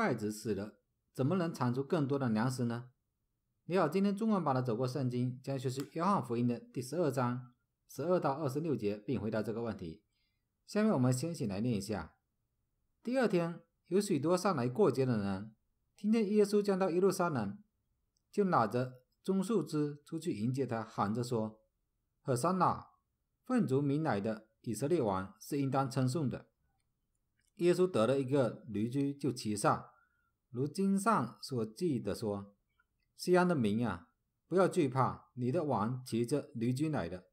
麦子死了，怎么能产出更多的粮食呢？你好，今天中文版的《走过圣经》，将学习约翰福音的第十二章十二到二十六节，并回答这个问题。下面我们先请来念一下。第二天，有许多上来过节的人，听见耶稣将到耶路撒冷，就拿着棕树枝出去迎接他，喊着说：“贺山那！奉主名来的以色列王，是应当称颂的。”耶稣得了一个驴驹，就骑上。如经上所记的说：“西安的民啊，不要惧怕，你的王骑着驴驹来的。”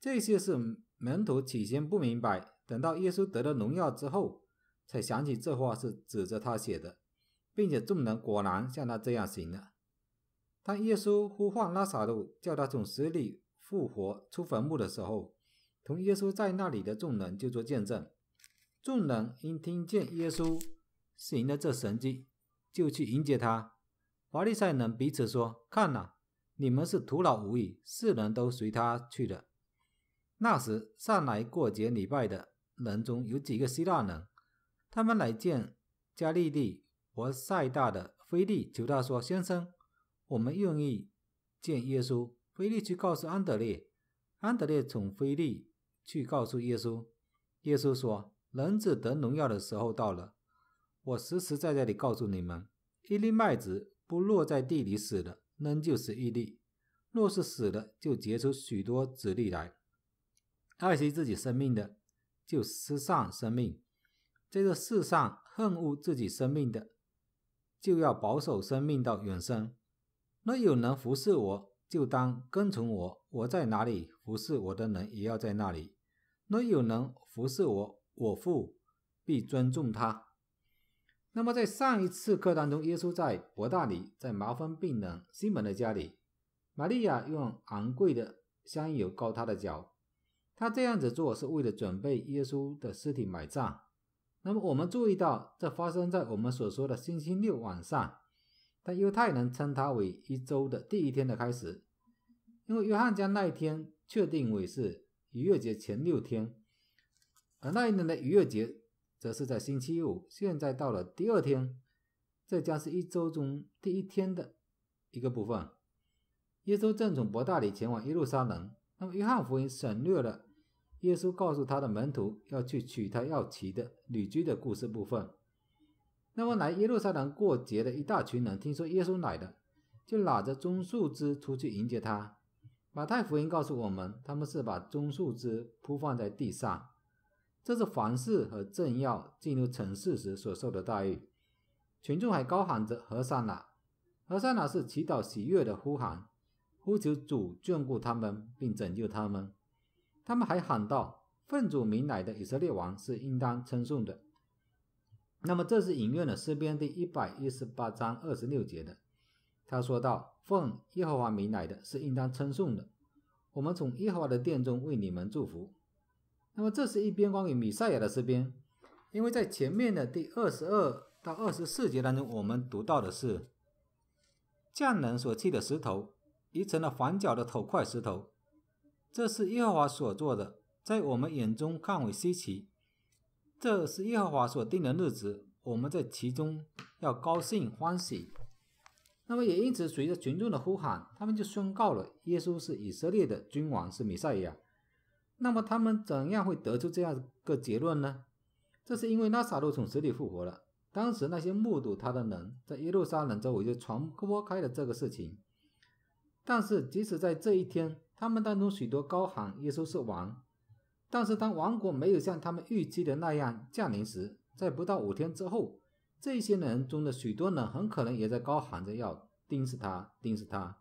这些是门徒起先不明白，等到耶稣得了荣耀之后，才想起这话是指着他写的，并且众人果然像他这样行了。当耶稣呼唤拉萨路，叫他从死里复活出坟墓的时候，同耶稣在那里的众人就做见证。众人因听见耶稣，是迎了这神迹，就去迎接他。法利赛人彼此说：“看呐，你们是徒劳无益。”世人都随他去了。那时上来过节礼拜的人中有几个希腊人，他们来见加利利和赛大的菲利，求他说：“先生，我们愿意见耶稣。”菲利去告诉安德烈，安德烈从菲利去告诉耶稣。耶稣说：“人子得荣耀的时候到了。”我实实在在地告诉你们：一粒麦子不落在地里死了，仍旧是一粒；若是死了，就结出许多籽粒来。爱惜自己生命的，就失丧生命；在这世上恨恶自己生命的，就要保守生命到永生。若有人服侍我，就当跟从我；我在哪里，服侍我的人也要在那里。若有人服侍我，我父必尊重他。那么，在上一次课当中，耶稣在伯大里，在麻风病人西门的家里，玛利亚用昂贵的香油膏他的脚，他这样子做是为了准备耶稣的尸体埋葬。那么，我们注意到这发生在我们所说的星期六晚上，但犹太人称它为一周的第一天的开始，因为约翰将那一天确定为是逾越节前六天，而那一年的逾越节。则是在星期五，现在到了第二天，这将是一周中第一天的一个部分。耶稣正从伯大里前往耶路撒冷。那么，约翰福音省略了耶稣告诉他的门徒要去娶他要骑的旅居的故事部分。那么，来耶路撒冷过节的一大群人，听说耶稣来了，就拉着棕树枝出去迎接他。马太福音告诉我们，他们是把棕树枝铺放在地上。这是皇室和政要进入城市时所受的待遇。群众还高喊着“和善呐，和善呐”是祈祷喜悦的呼喊，呼求主眷顾他们并拯救他们。他们还喊道：“奉主名来的以色列王是应当称颂的。”那么，这是引用了诗篇第一百一十八章二十六节的。他说道：“奉耶和华名来的，是应当称颂的。我们从耶和华的殿中为你们祝福。”那么，这是一边关于米赛亚的诗篇，因为在前面的第二十二到二十四节当中，我们读到的是匠人所砌的石头，已成了反角的头块石头。这是耶和华所做的，在我们眼中看为稀奇。这是耶和华所定的日子，我们在其中要高兴欢喜。那么，也因此随着群众的呼喊，他们就宣告了耶稣是以色列的君王，是米赛亚。那么他们怎样会得出这样个结论呢？这是因为拉萨路从死里复活了。当时那些目睹他的人在耶路撒冷周围就传播开了这个事情。但是即使在这一天，他们当中许多高喊耶稣是王。但是当王国没有像他们预期的那样降临时，在不到五天之后，这些人中的许多人很可能也在高喊着要钉死他，钉死他。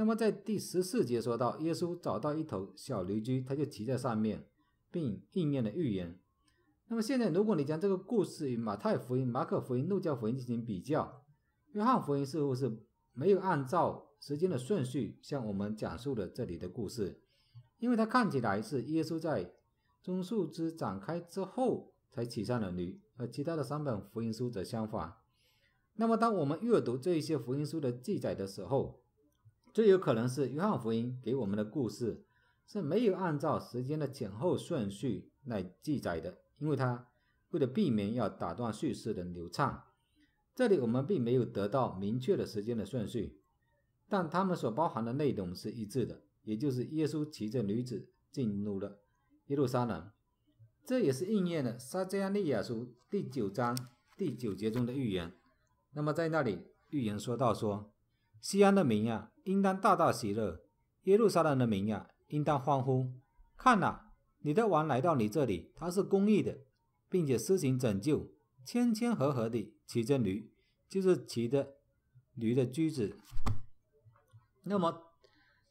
那么，在第十四节说到，耶稣找到一头小驴驹，他就骑在上面，并应验了预言。那么，现在如果你将这个故事与马太福音、马可福音、路加福音进行比较，约翰福音似乎是没有按照时间的顺序向我们讲述了这里的故事，因为他看起来是耶稣在棕树枝展开之后才骑上了驴。而其他的三本福音书则相反。那么，当我们阅读这一些福音书的记载的时候，最有可能是约翰福音给我们的故事，是没有按照时间的前后顺序来记载的，因为他为了避免要打断叙事的流畅，这里我们并没有得到明确的时间的顺序，但他们所包含的内容是一致的，也就是耶稣骑着驴子进入了耶路撒冷，这也是应验了撒迦利亚书第九章第九节中的预言。那么在那里预言说到说。西安的民呀，应当大大喜乐；耶路撒冷的民呀，应当欢呼。看呐，你的王来到你这里，他是公义的，并且施行拯救，谦谦和和的骑着驴，就是骑着驴的驹子。那么，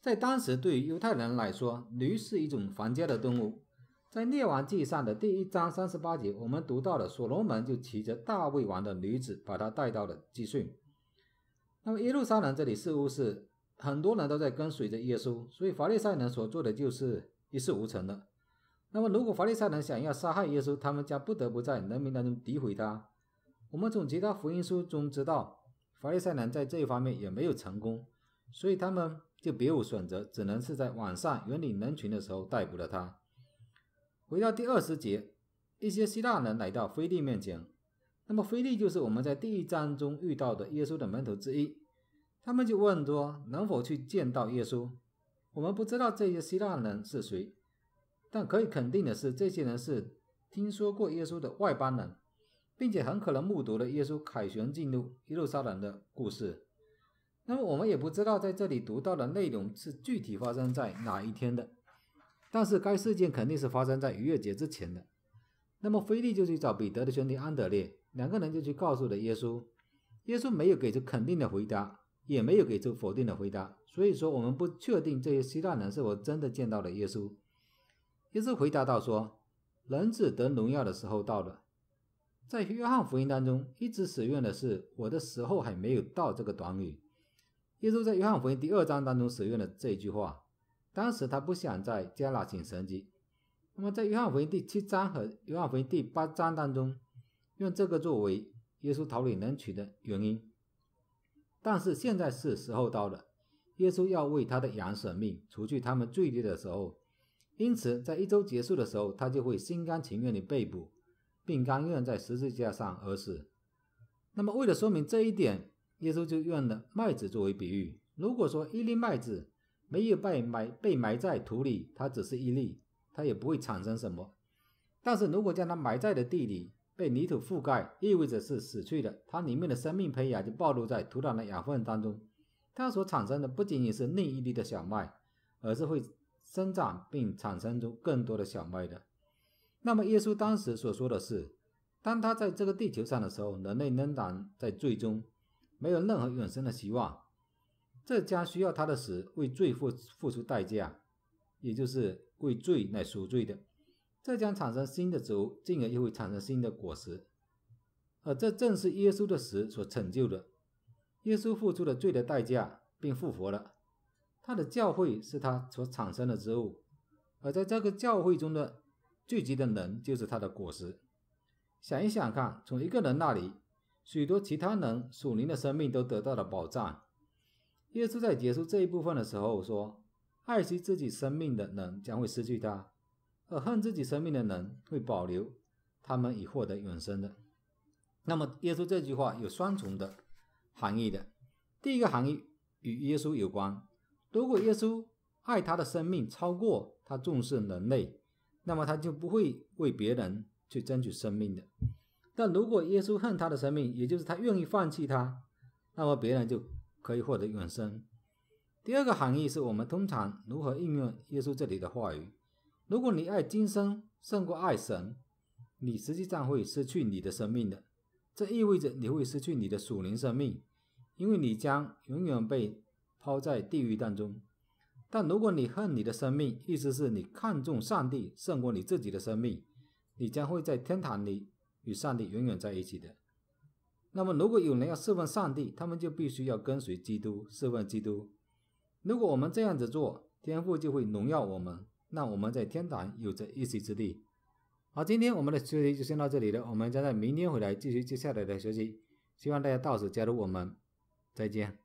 在当时对于犹太人来说，驴是一种皇家的动物。在《列王纪》上的第一章三十八节，我们读到了所罗门就骑着大卫王的驴子，把他带到了基训。那么耶路撒冷这里似乎是很多人都在跟随着耶稣，所以法利赛人所做的就是一事无成的。那么如果法利赛人想要杀害耶稣，他们将不得不在人民当中诋毁他。我们从其他福音书中知道，法利赛人在这一方面也没有成功，所以他们就别无选择，只能是在晚上远离人群的时候逮捕了他。回到第二十节，一些希腊人来到菲利面前，那么菲利就是我们在第一章中遇到的耶稣的门徒之一。他们就问说：“能否去见到耶稣？”我们不知道这些希腊人是谁，但可以肯定的是，这些人是听说过耶稣的外邦人，并且很可能目睹了耶稣凯旋进入耶路撒冷的故事。那么，我们也不知道在这里读到的内容是具体发生在哪一天的，但是该事件肯定是发生在逾越节之前的。那么，菲利就去找彼得的兄弟安德烈，两个人就去告诉了耶稣。耶稣没有给出肯定的回答。也没有给出否定的回答，所以说我们不确定这些希腊人是否真的见到了耶稣。耶稣回答道：“说，人子得荣耀的时候到了。”在约翰福音当中，一直使用的是“我的时候还没有到”这个短语。耶稣在约翰福音第二章当中使用了这一句话，当时他不想在加拉省神教。那么在约翰福音第七章和约翰福音第八章当中，用这个作为耶稣逃离人群的原因。但是现在是时候到了，耶稣要为他的羊舍命，除去他们罪孽的时候。因此，在一周结束的时候，他就会心甘情愿地被捕，并甘愿在十字架上而死。那么，为了说明这一点，耶稣就用了麦子作为比喻。如果说一粒麦子没有被埋被埋在土里，它只是一粒，它也不会产生什么。但是，如果将它埋在了地里，被泥土覆盖意味着是死去的，它里面的生命胚芽就暴露在土壤的养分当中。它所产生的不仅仅是另一粒的小麦，而是会生长并产生出更多的小麦的。那么耶稣当时所说的是，当他在这个地球上的时候，人类仍然在最终没有任何永生的希望。这将需要他的死为罪付付出代价，也就是为罪来赎罪的。这将产生新的植物，进而又会产生新的果实，而这正是耶稣的死所成就的。耶稣付出了罪的代价，并复活了。他的教会是他所产生的植物，而在这个教会中的聚集的人就是他的果实。想一想看，从一个人那里，许多其他人属灵的生命都得到了保障。耶稣在结束这一部分的时候说：“爱惜自己生命的人将会失去他。”而恨自己生命的人会保留他们已获得永生的。那么，耶稣这句话有双重的含义的。第一个含义与耶稣有关：如果耶稣爱他的生命超过他重视人类，那么他就不会为别人去争取生命的；但如果耶稣恨他的生命，也就是他愿意放弃他，那么别人就可以获得永生。第二个含义是我们通常如何应用耶稣这里的话语。如果你爱今生胜过爱神，你实际上会失去你的生命的，这意味着你会失去你的属灵生命，因为你将永远被抛在地狱当中。但如果你恨你的生命，意思是你看重上帝胜过你自己的生命，你将会在天堂里与上帝永远在一起的。那么，如果有人要侍奉上帝，他们就必须要跟随基督，侍奉基督。如果我们这样子做，天赋就会荣耀我们。那我们在天堂有着一席之地。好，今天我们的学习就先到这里了，我们将在明天回来继续接下来的学习。希望大家到时加入我们，再见。